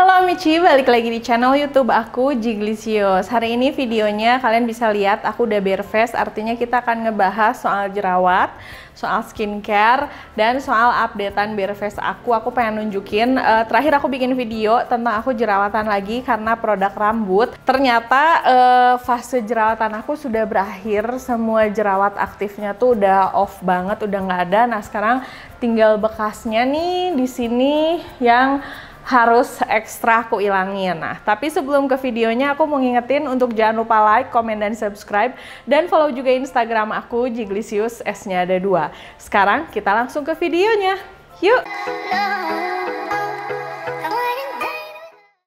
Halo Michi, balik lagi di channel YouTube aku Jiglisius. Hari ini videonya kalian bisa lihat aku udah berfest, artinya kita akan ngebahas soal jerawat, soal skincare dan soal updatean berfest aku. Aku pengen nunjukin uh, terakhir aku bikin video tentang aku jerawatan lagi karena produk rambut. Ternyata uh, fase jerawatan aku sudah berakhir, semua jerawat aktifnya tuh udah off banget, udah nggak ada. Nah, sekarang tinggal bekasnya nih di sini yang harus ekstra aku ilangin. Nah, tapi sebelum ke videonya aku mau ngingetin untuk jangan lupa like, komen, dan subscribe. Dan follow juga Instagram aku, Jiglisius, S-nya ada dua. Sekarang kita langsung ke videonya. Yuk!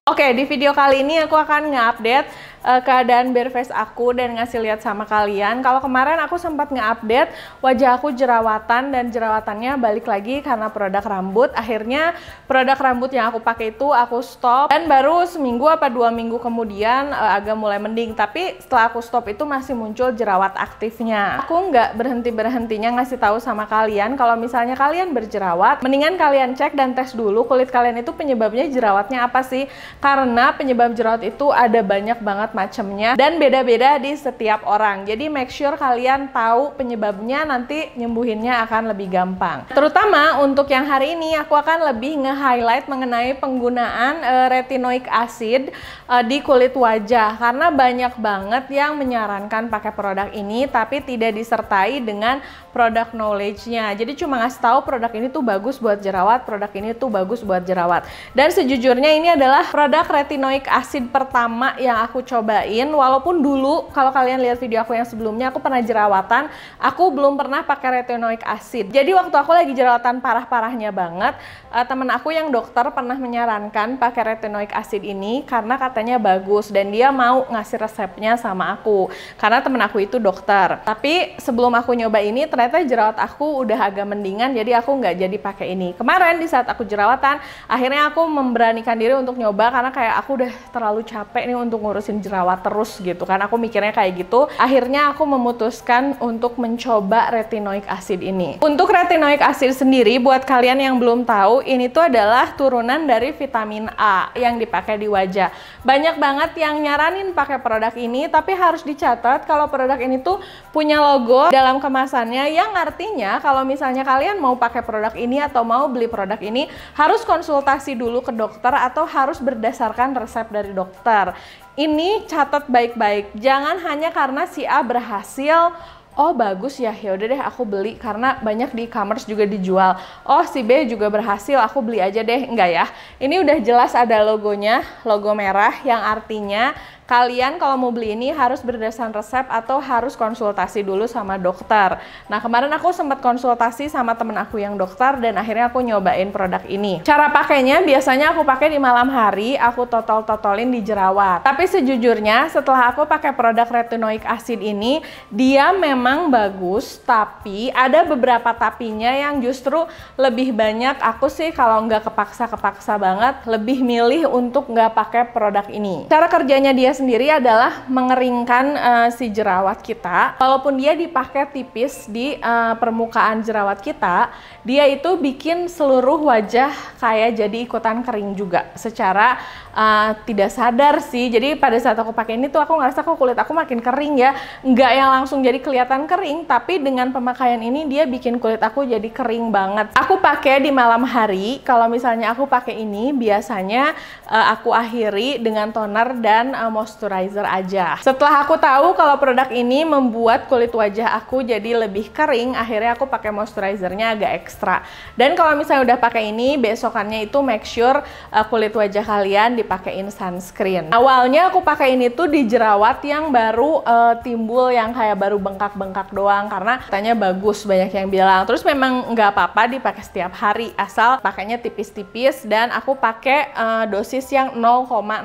Oke, okay, di video kali ini aku akan nge-update uh, keadaan bare face aku dan ngasih lihat sama kalian. Kalau kemarin aku sempat nge-update wajah aku jerawatan dan jerawatannya balik lagi karena produk rambut. Akhirnya produk rambut yang aku pakai itu aku stop dan baru seminggu apa dua minggu kemudian uh, agak mulai mending. Tapi setelah aku stop itu masih muncul jerawat aktifnya. Aku nggak berhenti berhentinya ngasih tahu sama kalian kalau misalnya kalian berjerawat, mendingan kalian cek dan tes dulu kulit kalian itu penyebabnya jerawatnya apa sih? Karena penyebab jerawat itu ada banyak banget macemnya dan beda-beda di setiap orang. Jadi make sure kalian tahu penyebabnya nanti nyembuhinnya akan lebih gampang. Terutama untuk yang hari ini aku akan lebih nge-highlight mengenai penggunaan e, retinoic acid e, di kulit wajah karena banyak banget yang menyarankan pakai produk ini tapi tidak disertai dengan produk knowledge-nya. Jadi cuma ngasih tahu produk ini tuh bagus buat jerawat, produk ini tuh bagus buat jerawat. Dan sejujurnya ini adalah produk retinoic acid pertama yang aku cobain. Walaupun dulu kalau kalian lihat video aku yang sebelumnya aku pernah jerawatan, aku belum pernah pakai retinoic acid. Jadi waktu aku lagi jerawatan parah-parahnya banget, uh, eh, teman aku yang dokter pernah menyarankan pakai retinoic acid ini karena katanya bagus dan dia mau ngasih resepnya sama aku. Karena temen aku itu dokter. Tapi sebelum aku nyoba ini ternyata ternyata jerawat aku udah agak mendingan jadi aku nggak jadi pakai ini kemarin di saat aku jerawatan akhirnya aku memberanikan diri untuk nyoba karena kayak aku udah terlalu capek nih untuk ngurusin jerawat terus gitu kan aku mikirnya kayak gitu akhirnya aku memutuskan untuk mencoba retinoic acid ini untuk retinoic acid sendiri buat kalian yang belum tahu ini tuh adalah turunan dari vitamin A yang dipakai di wajah banyak banget yang nyaranin pakai produk ini tapi harus dicatat kalau produk ini tuh punya logo dalam kemasannya yang artinya kalau misalnya kalian mau pakai produk ini atau mau beli produk ini harus konsultasi dulu ke dokter atau harus berdasarkan resep dari dokter. Ini catat baik-baik, jangan hanya karena si A berhasil oh bagus ya ya deh aku beli karena banyak di e-commerce juga dijual oh si B juga berhasil aku beli aja deh enggak ya ini udah jelas ada logonya logo merah yang artinya kalian kalau mau beli ini harus berdasarkan resep atau harus konsultasi dulu sama dokter. Nah, kemarin aku sempat konsultasi sama temen aku yang dokter dan akhirnya aku nyobain produk ini. Cara pakainya biasanya aku pakai di malam hari, aku totol-totolin di jerawat. Tapi sejujurnya setelah aku pakai produk retinoic acid ini, dia memang bagus, tapi ada beberapa tapinya yang justru lebih banyak aku sih kalau nggak kepaksa-kepaksa banget, lebih milih untuk nggak pakai produk ini. Cara kerjanya dia sendiri adalah mengeringkan uh, si jerawat kita. Walaupun dia dipakai tipis di uh, permukaan jerawat kita, dia itu bikin seluruh wajah kayak jadi ikutan kering juga secara uh, tidak sadar sih. Jadi pada saat aku pakai ini tuh aku ngerasa kok kulit aku makin kering ya. Nggak yang langsung jadi kelihatan kering, tapi dengan pemakaian ini dia bikin kulit aku jadi kering banget. Aku pakai di malam hari. Kalau misalnya aku pakai ini, biasanya uh, aku akhiri dengan toner dan uh, moisturizer aja. Setelah aku tahu kalau produk ini membuat kulit wajah aku jadi lebih kering, akhirnya aku pakai moisturizernya agak ekstra. Dan kalau misalnya udah pakai ini, besokannya itu make sure uh, kulit wajah kalian dipakein sunscreen. Awalnya aku pakai ini tuh di jerawat yang baru uh, timbul yang kayak baru bengkak-bengkak doang karena katanya bagus banyak yang bilang. Terus memang nggak apa-apa dipakai setiap hari asal pakainya tipis-tipis dan aku pakai uh, eh, dosis yang 0,01.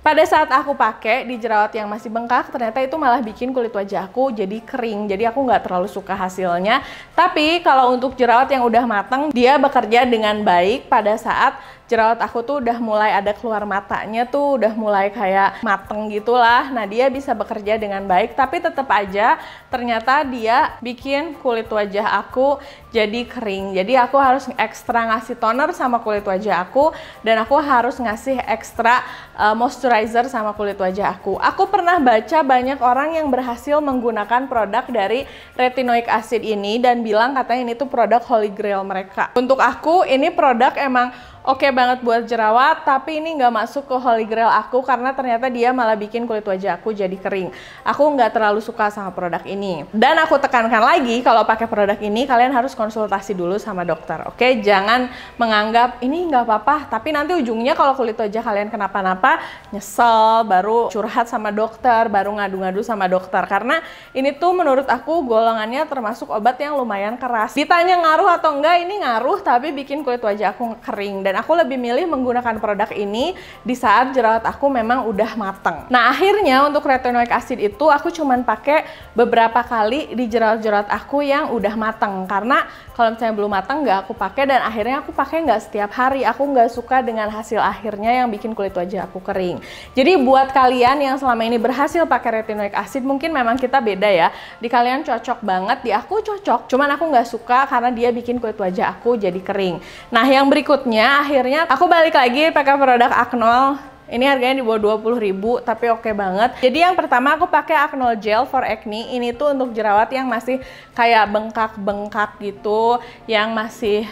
Pada saat aku pakai di jerawat yang masih bengkak ternyata itu malah bikin kulit wajahku jadi kering. Jadi aku nggak terlalu suka hasilnya. Tapi kalau untuk jerawat yang udah mateng dia bekerja dengan baik pada saat jerawat aku tuh udah mulai ada keluar matanya tuh udah mulai kayak mateng gitulah. Nah dia bisa bekerja dengan baik tapi tetap aja ternyata dia bikin kulit wajah aku jadi kering. Jadi aku harus ekstra ngasih toner sama kulit wajah aku dan aku harus ngasih ekstra uh, moisturizer sama kulit wajah aku. Aku pernah baca banyak orang yang berhasil menggunakan produk dari retinoic acid ini dan bilang katanya ini tuh produk holy grail mereka. Untuk aku ini produk emang oke okay banget buat jerawat, tapi ini nggak masuk ke holy grail aku karena ternyata dia malah bikin kulit wajah aku jadi kering. Aku nggak terlalu suka sama produk ini. Dan aku tekankan lagi kalau pakai produk ini kalian harus konsultasi dulu sama dokter, oke? Okay? Jangan menganggap ini nggak apa-apa, tapi nanti ujungnya kalau kulit wajah kalian kenapa-napa nyesel, baru curhat sama dokter, baru ngadu-ngadu sama dokter. Karena ini tuh menurut aku golongannya termasuk obat yang lumayan keras. Ditanya ngaruh atau enggak, ini ngaruh tapi bikin kulit wajah aku kering. Dan dan aku lebih milih menggunakan produk ini di saat jerawat aku memang udah mateng. Nah akhirnya untuk retinoic acid itu aku cuman pakai beberapa kali di jerawat-jerawat aku yang udah mateng karena kalau misalnya belum mateng nggak aku pakai dan akhirnya aku pakai nggak setiap hari. Aku nggak suka dengan hasil akhirnya yang bikin kulit wajah aku kering. Jadi buat kalian yang selama ini berhasil pakai retinoic acid mungkin memang kita beda ya. Di kalian cocok banget, di aku cocok. Cuman aku nggak suka karena dia bikin kulit wajah aku jadi kering. Nah yang berikutnya akhirnya aku balik lagi pakai produk Aknol ini harganya di bawah puluh ribu, tapi oke okay banget. Jadi yang pertama aku pakai Acnol Gel for Acne. Ini tuh untuk jerawat yang masih kayak bengkak-bengkak gitu, yang masih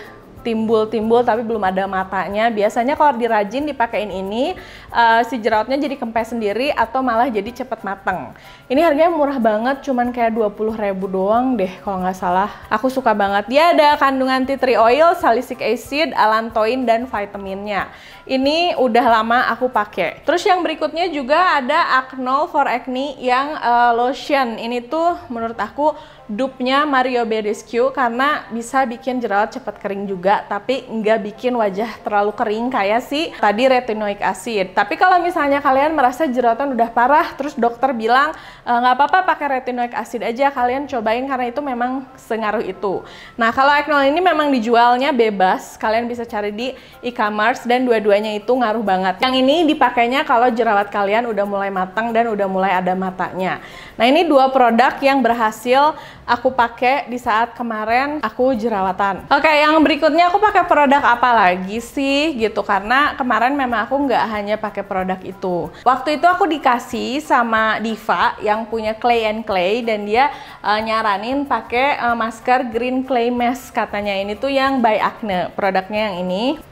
timbul-timbul tapi belum ada matanya. Biasanya kalau dirajin dipakein ini uh, si jerawatnya jadi kempes sendiri atau malah jadi cepet mateng. Ini harganya murah banget, cuman kayak 20 ribu doang deh kalau nggak salah. Aku suka banget. Dia ada kandungan tea tree oil, salicylic acid, alantoin dan vitaminnya. Ini udah lama aku pakai. Terus yang berikutnya juga ada Acnol for Acne yang uh, lotion. Ini tuh menurut aku dupnya Mario Badescu karena bisa bikin jerawat cepat kering juga tapi nggak bikin wajah terlalu kering kayak si tadi retinoic acid tapi kalau misalnya kalian merasa jerawatan udah parah terus dokter bilang e, nggak apa-apa pakai retinoic acid aja kalian cobain karena itu memang sengaruh itu nah kalau Eknol ini memang dijualnya bebas kalian bisa cari di e-commerce dan dua-duanya itu ngaruh banget yang ini dipakainya kalau jerawat kalian udah mulai matang dan udah mulai ada matanya nah ini dua produk yang berhasil aku pakai di saat kemarin aku jerawatan. Oke, yang berikutnya aku pakai produk apa lagi sih gitu karena kemarin memang aku nggak hanya pakai produk itu. Waktu itu aku dikasih sama Diva yang punya Clay and Clay dan dia uh, nyaranin pakai uh, masker Green Clay Mask katanya ini tuh yang by Acne produknya yang ini.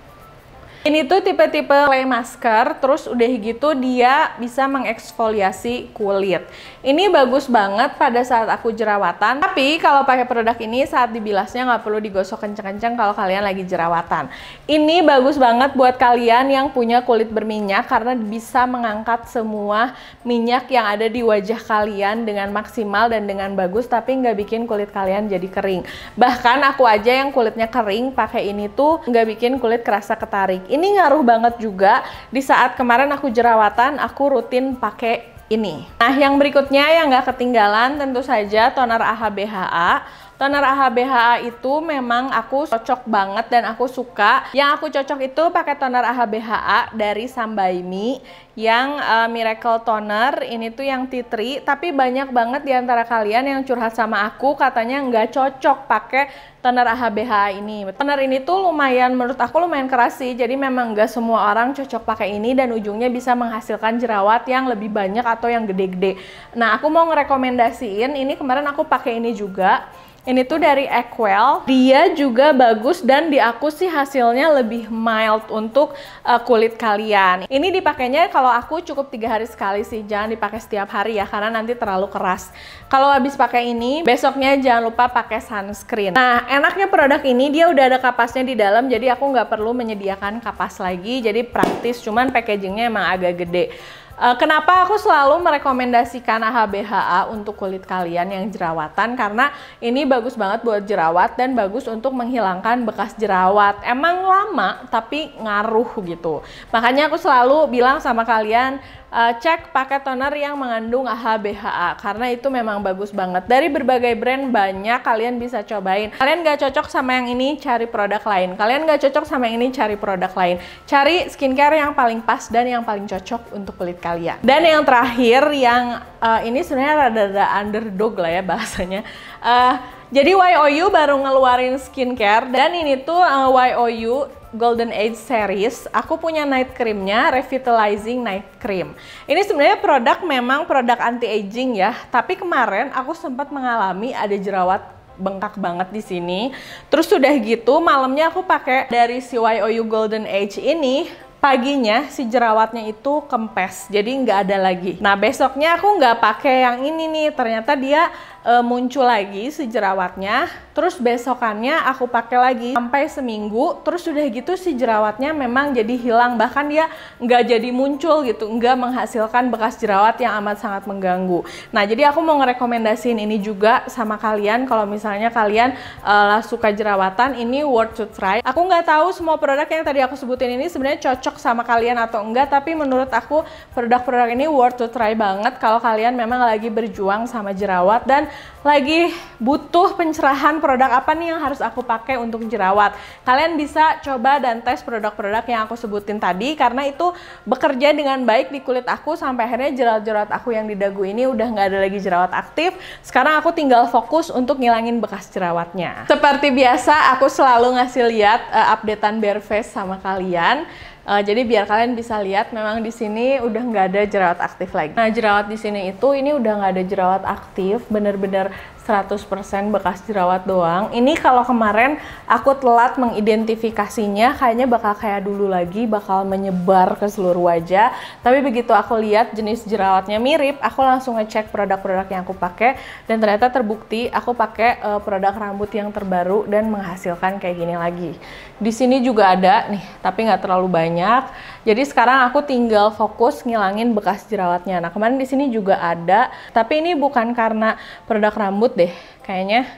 Ini tuh tipe-tipe clay masker, terus udah gitu dia bisa mengeksfoliasi kulit. Ini bagus banget pada saat aku jerawatan, tapi kalau pakai produk ini saat dibilasnya nggak perlu digosok kenceng-kenceng kalau kalian lagi jerawatan. Ini bagus banget buat kalian yang punya kulit berminyak karena bisa mengangkat semua minyak yang ada di wajah kalian dengan maksimal dan dengan bagus tapi nggak bikin kulit kalian jadi kering. Bahkan aku aja yang kulitnya kering pakai ini tuh nggak bikin kulit kerasa ketarik ini ngaruh banget juga di saat kemarin aku jerawatan aku rutin pakai ini. Nah, yang berikutnya yang nggak ketinggalan tentu saja toner AHBHA. Toner AHBHA itu memang aku cocok banget dan aku suka. Yang aku cocok itu pakai toner AHBHA dari Sambaimi yang uh, Miracle Toner. Ini tuh yang tea tree, tapi banyak banget diantara kalian yang curhat sama aku katanya nggak cocok pakai toner AHBHA ini. Toner ini tuh lumayan menurut aku lumayan keras sih. Jadi memang nggak semua orang cocok pakai ini dan ujungnya bisa menghasilkan jerawat yang lebih banyak atau yang gede-gede. Nah, aku mau ngerekomendasiin ini kemarin aku pakai ini juga ini tuh dari Equal. Dia juga bagus dan di aku sih hasilnya lebih mild untuk uh, kulit kalian. Ini dipakainya kalau aku cukup tiga hari sekali sih. Jangan dipakai setiap hari ya karena nanti terlalu keras. Kalau habis pakai ini, besoknya jangan lupa pakai sunscreen. Nah, enaknya produk ini dia udah ada kapasnya di dalam jadi aku nggak perlu menyediakan kapas lagi. Jadi praktis cuman packagingnya emang agak gede. Uh, kenapa aku selalu merekomendasikan AHBHA untuk kulit kalian yang jerawatan karena ini bagus banget buat jerawat dan bagus untuk menghilangkan bekas jerawat. Emang lama tapi ngaruh gitu. Makanya aku selalu bilang sama kalian uh, cek pakai toner yang mengandung AHBHA karena itu memang bagus banget. Dari berbagai brand banyak kalian bisa cobain. Kalian gak cocok sama yang ini, cari produk lain. Kalian gak cocok sama yang ini, cari produk lain. Cari skincare yang paling pas dan yang paling cocok untuk kulit kalian. Dan yang terakhir yang uh, ini sebenarnya rada-rada underdog lah ya bahasanya. Uh, jadi YOU baru ngeluarin skincare dan ini tuh uh, YOU Golden Age series, aku punya night creamnya Revitalizing Night Cream. Ini sebenarnya produk memang produk anti aging ya, tapi kemarin aku sempat mengalami ada jerawat bengkak banget di sini. Terus sudah gitu malamnya aku pakai dari CYOU Golden Age ini paginya si jerawatnya itu kempes jadi nggak ada lagi nah besoknya aku nggak pakai yang ini nih ternyata dia e, muncul lagi si jerawatnya terus besokannya aku pakai lagi sampai seminggu terus sudah gitu si jerawatnya memang jadi hilang bahkan dia nggak jadi muncul gitu nggak menghasilkan bekas jerawat yang amat sangat mengganggu nah jadi aku mau ngerekomendasiin ini juga sama kalian kalau misalnya kalian uh, suka jerawatan ini worth to try aku nggak tahu semua produk yang tadi aku sebutin ini sebenarnya cocok sama kalian atau enggak tapi menurut aku produk-produk ini worth to try banget kalau kalian memang lagi berjuang sama jerawat dan lagi butuh pencerahan produk apa nih yang harus aku pakai untuk jerawat. Kalian bisa coba dan tes produk-produk yang aku sebutin tadi karena itu bekerja dengan baik di kulit aku sampai akhirnya jerawat-jerawat aku yang di dagu ini udah nggak ada lagi jerawat aktif. Sekarang aku tinggal fokus untuk ngilangin bekas jerawatnya. Seperti biasa, aku selalu ngasih lihat uh, updatean bare face sama kalian. Uh, jadi biar kalian bisa lihat memang di sini udah nggak ada jerawat aktif lagi. Nah jerawat di sini itu ini udah nggak ada jerawat aktif, bener-bener 100% bekas jerawat doang. Ini kalau kemarin aku telat mengidentifikasinya, kayaknya bakal kayak dulu lagi, bakal menyebar ke seluruh wajah. Tapi begitu aku lihat jenis jerawatnya mirip, aku langsung ngecek produk-produk yang aku pakai dan ternyata terbukti aku pakai uh, produk rambut yang terbaru dan menghasilkan kayak gini lagi. Di sini juga ada nih, tapi nggak terlalu banyak jadi sekarang aku tinggal fokus ngilangin bekas jerawatnya. Nah, kemarin di sini juga ada, tapi ini bukan karena produk rambut deh, kayaknya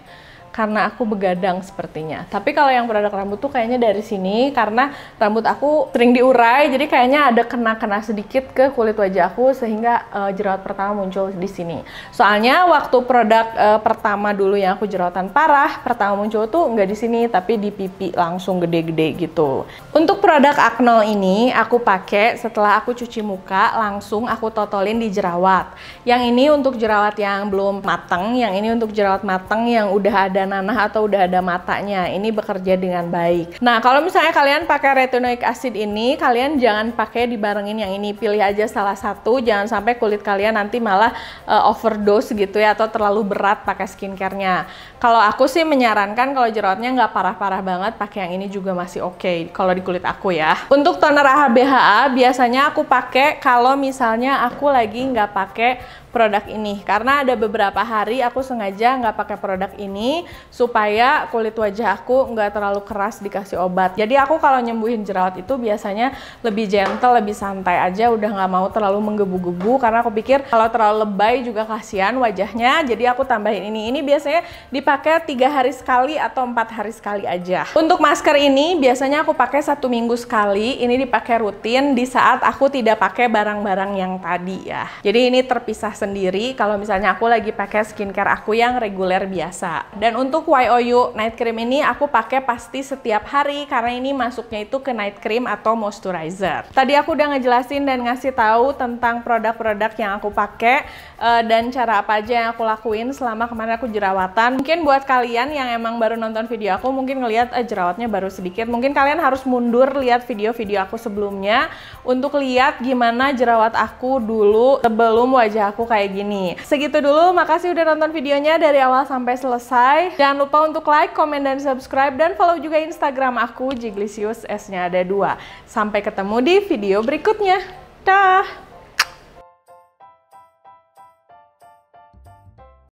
karena aku begadang sepertinya. Tapi kalau yang produk rambut tuh kayaknya dari sini karena rambut aku sering diurai jadi kayaknya ada kena-kena sedikit ke kulit wajah aku sehingga uh, jerawat pertama muncul di sini. Soalnya waktu produk uh, pertama dulu yang aku jerawatan parah pertama muncul tuh nggak di sini tapi di pipi langsung gede-gede gitu. Untuk produk Aknol ini aku pakai setelah aku cuci muka langsung aku totolin di jerawat. Yang ini untuk jerawat yang belum matang, yang ini untuk jerawat matang yang udah ada ada nanah atau udah ada matanya. Ini bekerja dengan baik. Nah, kalau misalnya kalian pakai retinoic acid ini, kalian jangan pakai dibarengin yang ini. Pilih aja salah satu, jangan sampai kulit kalian nanti malah uh, overdose gitu ya atau terlalu berat pakai skincarenya. Kalau aku sih menyarankan kalau jerawatnya nggak parah-parah banget, pakai yang ini juga masih oke okay, kalau di kulit aku ya. Untuk toner AHBHA biasanya aku pakai kalau misalnya aku lagi nggak pakai produk ini karena ada beberapa hari aku sengaja nggak pakai produk ini supaya kulit wajah aku nggak terlalu keras dikasih obat. Jadi aku kalau nyembuhin jerawat itu biasanya lebih gentle, lebih santai aja, udah nggak mau terlalu menggebu-gebu karena aku pikir kalau terlalu lebay juga kasihan wajahnya. Jadi aku tambahin ini. Ini biasanya dipakai tiga hari sekali atau empat hari sekali aja. Untuk masker ini biasanya aku pakai satu minggu sekali. Ini dipakai rutin di saat aku tidak pakai barang-barang yang tadi ya. Jadi ini terpisah sendiri. Kalau misalnya aku lagi pakai skincare aku yang reguler biasa. Dan untuk YOU night cream ini aku pakai pasti setiap hari karena ini masuknya itu ke night cream atau moisturizer. Tadi aku udah ngejelasin dan ngasih tahu tentang produk-produk yang aku pakai eh, dan cara apa aja yang aku lakuin selama kemarin aku jerawatan. Mungkin buat kalian yang emang baru nonton video aku mungkin ngelihat eh, jerawatnya baru sedikit. Mungkin kalian harus mundur lihat video-video aku sebelumnya untuk lihat gimana jerawat aku dulu sebelum wajah aku kayak gini. Segitu dulu, makasih udah nonton videonya dari awal sampai selesai. Jangan lupa untuk like, komen, dan subscribe. Dan follow juga Instagram aku, Jiglisius S-nya ada dua. Sampai ketemu di video berikutnya. Dah.